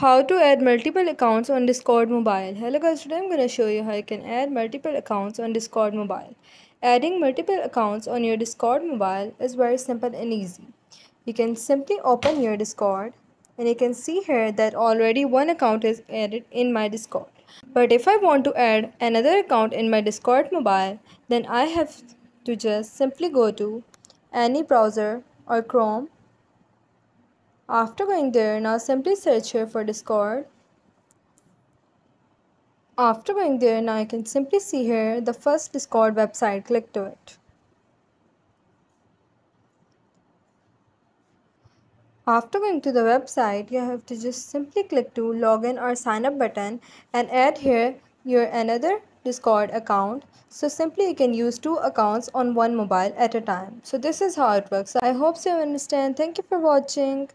how to add multiple accounts on discord mobile hello guys today i'm going to show you how you can add multiple accounts on discord mobile adding multiple accounts on your discord mobile is very simple and easy you can simply open your discord and you can see here that already one account is added in my discord but if i want to add another account in my discord mobile then i have to just simply go to any browser or chrome after going there, now simply search here for Discord. After going there, now I can simply see here the first Discord website. Click to it. After going to the website, you have to just simply click to login or sign up button and add here your another Discord account. So simply you can use two accounts on one mobile at a time. So this is how it works. I hope so you understand. Thank you for watching.